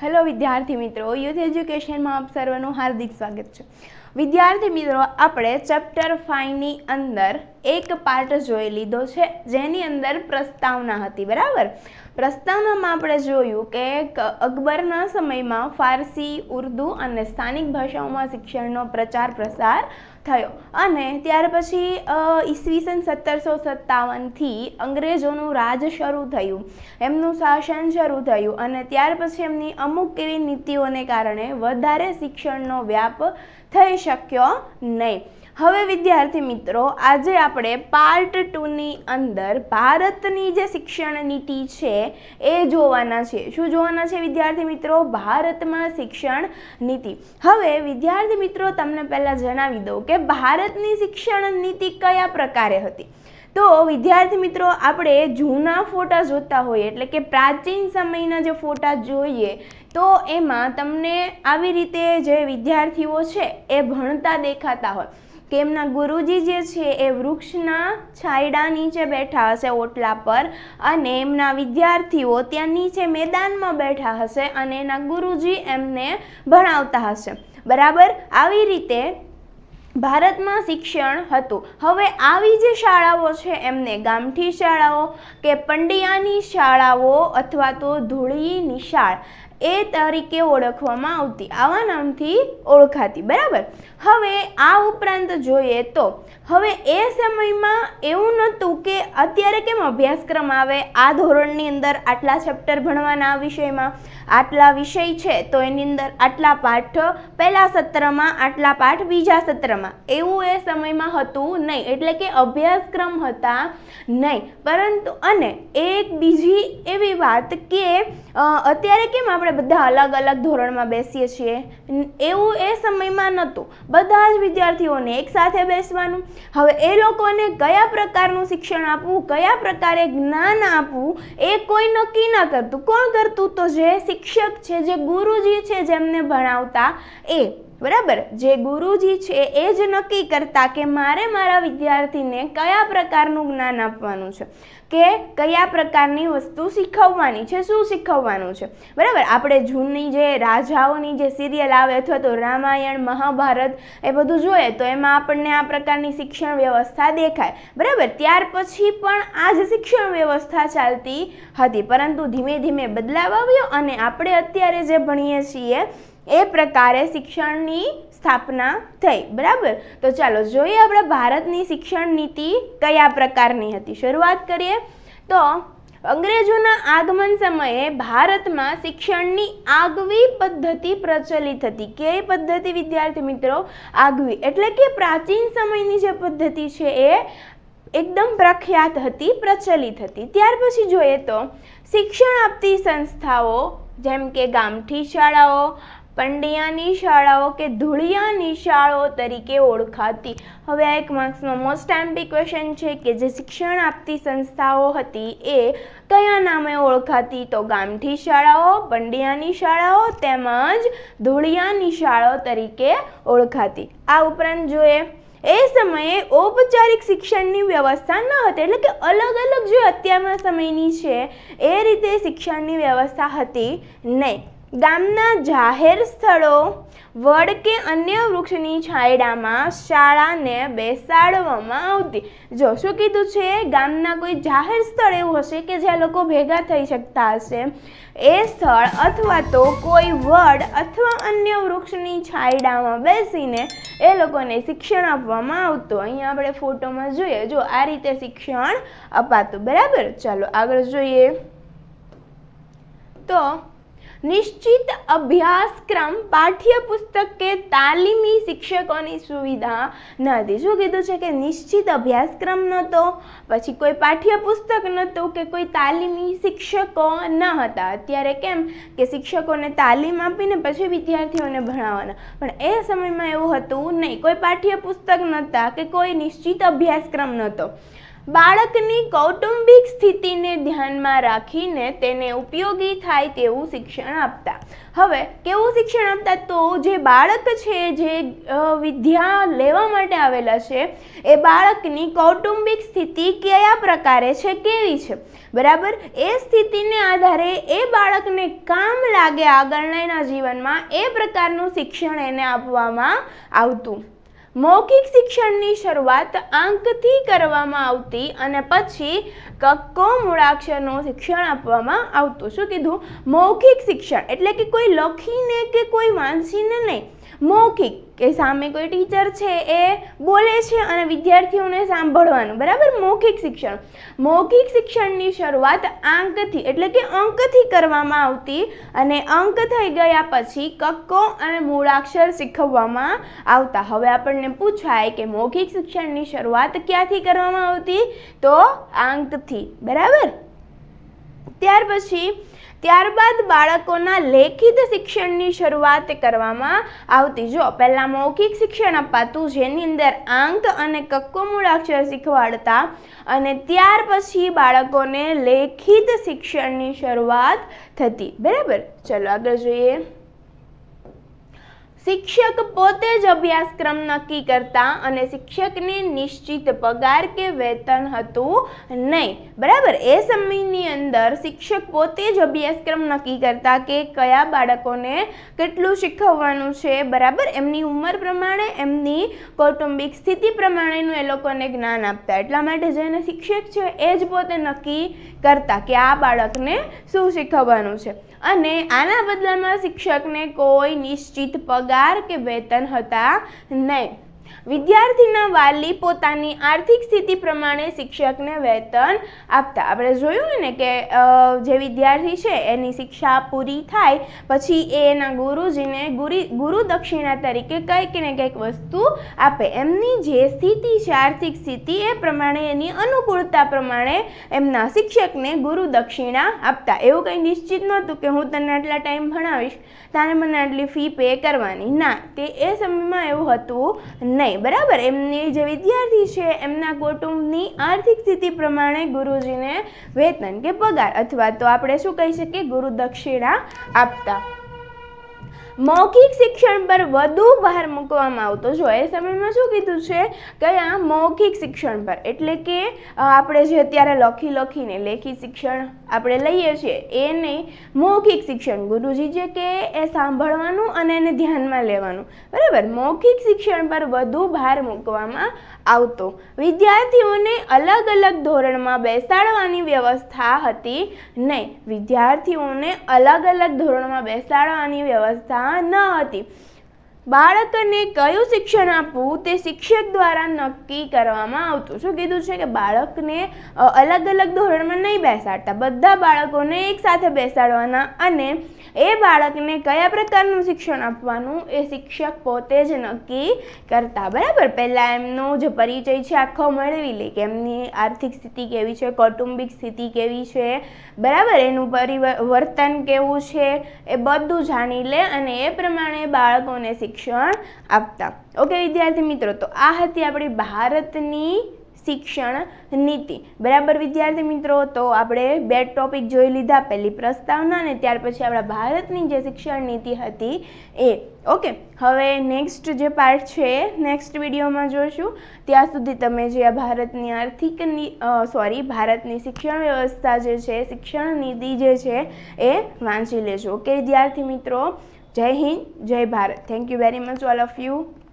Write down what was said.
Hello વિદ્યાર્થી મિત્રો youth એજ્યુકેશનમાં આપ સર્વનું હાર્દિક સ્વાગત છે વિદ્યાર્થી મિત્રો આપણે ચેપ્ટર ફાઇવની અંદર એક પાર્ટ જોઈ લીધો છે જેની અંદર પ્રસ્તાવના હતી બરાબર પ્રસ્તાવનામાં આપણે જોયું કે અકબરના સમયમાં ફારસી ઉર્દુ અને સ્થાનિક ભાષાઓમાં શિક્ષણનો પ્રચાર પ્રસાર થયો અને ત્યાર પછી ઈસવીસન સત્તરસો સત્તાવનથી અંગ્રેજોનું રાજ શરૂ થયું એમનું શાસન શરૂ થયું અને ત્યાર પછી એમની અમુક એવી નીતિઓને કારણે વધારે શિક્ષણનો વ્યાપ થઈ શક્યો નહીં હવે વિદ્યાર્થી મિત્રો આજે આપણે પાર્ટ ટુની અંદર ભારતની જે શિક્ષણ નીતિ છે એ જોવાના છે શું જોવાના છે વિદ્યાર્થી મિત્રો ભારતમાં શિક્ષણ નીતિ હવે વિદ્યાર્થી મિત્રો તમને પહેલાં જણાવી દઉં કે ભારતની શિક્ષણ નીતિ કયા પ્રકારે હતી તો વિદ્યાર્થી મિત્રો આપણે જૂના ફોટા જોતા હોઈએ એટલે કે પ્રાચીન સમયના જે ફોટા જોઈએ તો એમાં તમને આવી રીતે જે વિદ્યાર્થીઓ છે એ ભણતા દેખાતા હોય કેમના ગુરુજી જે છે એ વૃક્ષના છાયડા નીચે બેઠા હશે ઓટલા પર અને એમના વિદ્યાર્થીઓ ત્યાં નીચે મેદાનમાં બેઠા હશે અને એના ગુરુજી એમને ભણાવતા હશે બરાબર આવી રીતે ભારતમાં શિક્ષણ હતું હવે આવી જે શાળાઓ છે એમને ગામઠી શાળાઓ કે પંડિયાની શાળાઓ અથવા તો ધૂળી નિશાળ એ તરીકે ઓળખવામાં આવતી આવા નામથી ઓળખાતી બરાબર હવે આ ઉપરાંત જોઈએ તો હવે એ સમયમાં એવું નહોતું કે અત્યારે કેમ અભ્યાસક્રમ આવે આ ધોરણની અંદર આટલા ચેપ્ટર ભણવાના આ વિષયમાં આટલા વિષય છે તો એની અંદર આટલા પાઠ પહેલા સત્રમાં આટલા પાઠ બીજા સત્રમાં એવું એ સમયમાં હતું નહીં એટલે કે અભ્યાસક્રમ હતા નહીં પરંતુ અને એક બીજી એવી વાત કે અત્યારે કેમ આપણે બધા અલગ અલગ ધોરણમાં બેસીએ છીએ એવું એ સમયમાં નહોતું બધા જ વિદ્યાર્થીઓને એકસાથે બેસવાનું હવે એ લોકોને કયા પ્રકારનું શિક્ષણ આપવું કયા પ્રકારે જ્ઞાન આપવું એ કોઈ નક્કી ના કરતું કોણ કરતું તો જે શિક્ષક છે જે ગુરુજી છે જેમને ભણાવતા એ બરાબર જે ગુરુજી છે એ જ નક્કી કરતા કે મારે મારા વિદ્યાર્થીને કયા પ્રકારનું જ્ઞાન આપવાનું છે કે કયા પ્રકારની વસ્તુ શીખવવાની છે શું શીખવવાનું છે બરાબર આપણે જૂની જે રાજાઓની જે સિરિયલ આવે અથવા તો રામાયણ મહાભારત એ બધું જોઈએ તો એમાં આપણને આ પ્રકારની શિક્ષણ વ્યવસ્થા દેખાય બરાબર ત્યાર પછી પણ આ જ શિક્ષણ વ્યવસ્થા ચાલતી હતી પરંતુ ધીમે ધીમે બદલાવ આવ્યો અને આપણે અત્યારે જે ભણીએ છીએ એ પ્રકારે શિક્ષણની સ્થાપના થઈ બરાબર તો ચાલો જોઈએ આપણે ભારતની શિક્ષણ નીતિ કયા પ્રકારની હતી શરૂઆત કરીએ તો અંગ્રેજોના આગમન સમયે ભારતમાં શિક્ષણની આગવી પદ્ધતિ પ્રચલિત હતી કે પદ્ધતિ વિદ્યાર્થી મિત્રો આગવી એટલે કે પ્રાચીન સમયની જે પદ્ધતિ છે એ એકદમ પ્રખ્યાત હતી પ્રચલિત હતી ત્યાર પછી જોઈએ તો શિક્ષણ આપતી સંસ્થાઓ જેમ કે ગામઠી શાળાઓ પંડિયાની શાળાઓ કે ધૂળિયાની શાળાઓ તરીકે ઓળખાતી હવે આ એક માર્ક્સનો મોસ્ટ એમ્પી ક્વેશ્ચન છે કે જે શિક્ષણ આપતી સંસ્થાઓ હતી એ કયા નામે ઓળખાતી તો ગામઠી શાળાઓ પંડિયાની શાળાઓ તેમજ ધૂળિયાની શાળાઓ તરીકે ઓળખાતી આ ઉપરાંત જોઈએ એ સમયે ઔપચારિક શિક્ષણની વ્યવસ્થા ન હતી એટલે કે અલગ અલગ જે અત્યારના સમયની છે એ રીતે શિક્ષણની વ્યવસ્થા હતી નહીં ગામના જાહેર સ્થળો વડ કે અન્ય વૃક્ષની છાંયડામાં શાળાને બેસાડવામાં આવતી જો શું કીધું છે ગામના કોઈ જાહેર સ્થળ એવું હશે કે જ્યાં લોકો ભેગા થઈ શકતા હશે એ સ્થળ અથવા તો કોઈ વડ અથવા અન્ય વૃક્ષની છાંયડામાં બેસીને એ લોકોને શિક્ષણ આપવામાં આવતું અહીંયા આપણે ફોટોમાં જોઈએ જો આ રીતે શિક્ષણ અપાતું બરાબર ચાલો આગળ જોઈએ તો નિશ્ચિત અભ્યાસક્રમ પાઠ્યપુસ્તક કે તાલીમી શિક્ષકોની સુવિધા નથી શું કીધું છે કે નિશ્ચિત અભ્યાસક્રમ નહોતો પછી કોઈ પાઠ્યપુસ્તક નહોતું કે કોઈ તાલીમી શિક્ષકો ન હતા અત્યારે કેમ કે શિક્ષકોને તાલીમ આપીને પછી વિદ્યાર્થીઓને ભણાવવાના પણ એ સમયમાં એવું હતું નહીં કોઈ પાઠ્યપુસ્તક નહોતા કે કોઈ નિશ્ચિત અભ્યાસક્રમ નહોતો બાળકની કૌટુંબિક સ્થિતિને ધ્યાનમાં રાખીને તેને ઉપયોગી થાય તેવું શિક્ષણ આપતા હવે કેવું શિક્ષણ આપતા તો જે બાળક છે જે વિદ્યા લેવા માટે આવેલા છે એ બાળકની કૌટુંબિક સ્થિતિ કયા પ્રકારે છે કેવી છે બરાબર એ સ્થિતિને આધારે એ બાળકને કામ લાગે આગળના જીવનમાં એ પ્રકારનું શિક્ષણ એને આપવામાં આવતું મૌખિક શિક્ષણની શરૂઆત આંકથી કરવામાં આવતી અને પછી કક્કો મૂળાક્ષરનું શિક્ષણ આપવામાં આવતું શું કીધું મૌખિક શિક્ષણ એટલે કે કોઈ લખીને કે કોઈ વાંચીને નહીં મૌખિક કે સામે કોઈ ટીચર છે એ બોલે છે અને વિદ્યાર્થીઓને સાંભળવાનું બરાબર મૌખિક શિક્ષણ મૌખિક શિક્ષણની શરૂઆત આંકથી એટલે કે અંકથી કરવામાં આવતી અને અંક થઈ ગયા પછી કક્કો અને મૂળાક્ષર શીખવવામાં આવતા હવે આપણને પૂછાય કે મૌખિક શિક્ષણની શરૂઆત ક્યાંથી કરવામાં આવતી તો આંકથી બરાબર ત્યાર પછી ત્યારબાદ બાળકોના લેખિત શિક્ષણની શરૂઆત કરવામાં આવતી જો પહેલાં મૌખિક શિક્ષણ અપાતું જેની અંદર આંક અને કક્કો મૂળાક્ષર શીખવાડતા અને ત્યાર પછી બાળકોને લેખિત શિક્ષણની શરૂઆત થતી બરાબર ચલો આગળ જોઈએ શિક્ષક પોતે જ અભ્યાસક્રમ નક્કી કરતા અને શિક્ષકને નિશ્ચિત પગાર કે વેતન હતું નહીં બરાબર એ સમયની અંદર શિક્ષક પોતે જ અભ્યાસક્રમ નક્કી કરતા કે કયા બાળકોને કેટલું શીખવવાનું છે બરાબર એમની ઉંમર પ્રમાણે એમની કૌટુંબિક સ્થિતિ પ્રમાણેનું એ લોકોને જ્ઞાન આપતા એટલા માટે જેને શિક્ષક છે એ જ પોતે નક્કી કરતા કે આ બાળકને શું શીખવવાનું છે અને આના બદલામાં શિક્ષકને કોઈ નિશ્ચિત પગાર પગાર કે વેતન હતા નહીં વિદ્યાર્થીના વાલી પોતાની આર્થિક સ્થિતિ પ્રમાણે શિક્ષકને વેતન આપતા આપણે જોયું ને કે જે વિદ્યાર્થી છે એની શિક્ષા પૂરી થાય પછી એ એના ગુરુજીને ગુરી ગુરુ દક્ષિણા તરીકે કંઈક ને કંઈક વસ્તુ આપે એમની જે સ્થિતિ છે આર્થિક સ્થિતિ એ પ્રમાણે એની અનુકૂળતા પ્રમાણે એમના શિક્ષકને ગુરુ દક્ષિણા આપતા એવું કંઈ નિશ્ચિત નહોતું કે હું તને આટલા ટાઈમ ભણાવીશ તારે મને આટલી ફી પે કરવાની ના તે એ સમયમાં એવું હતું નહીં બરાબર એમની જે વિદ્યાર્થી છે એમના કુટુંબની આર્થિક સ્થિતિ પ્રમાણે ગુરુજીને વેતન કે પગાર અથવા તો આપણે શું કહી શકીએ ગુરુ દક્ષિણા આપતા મૌખિક શિક્ષણ પર વધુ ભાર મૂકવામાં આવતો જો એ સમયમાં શું કીધું છે કે આ મૌખિક શિક્ષણ પર એટલે કે આપણે જે અત્યારે લખી લખીને લેખિત શિક્ષણ આપણે લઈએ છીએ એને મૌખિક શિક્ષણ ગુરુજી જે કે એ સાંભળવાનું અને એને ધ્યાનમાં લેવાનું બરાબર મૌખિક શિક્ષણ પર વધુ ભાર મૂકવામાં આવતો વિદ્યાર્થીઓને અલગ અલગ ધોરણમાં બેસાડવાની વ્યવસ્થા હતી નહીં વિદ્યાર્થીઓને અલગ અલગ ધોરણમાં બેસાડવાની વ્યવસ્થા હાજરીમાં ન હતી બાળકને કયું શિક્ષણ આપવું તે શિક્ષક દ્વારા નક્કી કરવામાં આવતું શું કીધું છે કે બાળકને અલગ અલગ ધોરણમાં નહીં બેસાડતા બધા બાળકોને એકસાથે બેસાડવાના અને એ બાળકને કયા પ્રકારનું શિક્ષણ આપવાનું એ શિક્ષક પોતે જ નક્કી કરતા બરાબર પહેલાં એમનો જે પરિચય છે આખો મેળવી લે કે એમની આર્થિક સ્થિતિ કેવી છે કૌટુંબિક સ્થિતિ કેવી છે બરાબર એનું પરિવર્તન કેવું છે એ બધું જાણી લે અને એ પ્રમાણે બાળકોને શિક્ષણ શિક્ષણ આપતા ઓકે વિદ્યાર્થી મિત્રો તો આ હતી આપણી ભારતની શિક્ષણ નીતિ બરાબર વિદ્યાર્થી મિત્રો તો આપણે બે ટોપિક જોઈ લીધા પહેલી પ્રસ્તાવના અને ત્યાર પછી આપણા ભારતની જે શિક્ષણ નીતિ હતી એ ઓકે હવે નેક્સ્ટ જે પાર્ટ છે નેક્સ્ટ વિડીયોમાં જોઈશું ત્યાં સુધી તમે જે આ ભારતની આર્થિક સોરી ભારતની શિક્ષણ વ્યવસ્થા જે છે શિક્ષણ નીતિ જે છે એ વાંચી લેજો ઓકે વિદ્યાર્થી મિત્રો Jai Hind, Jai Bharat. Thank you very much all of you.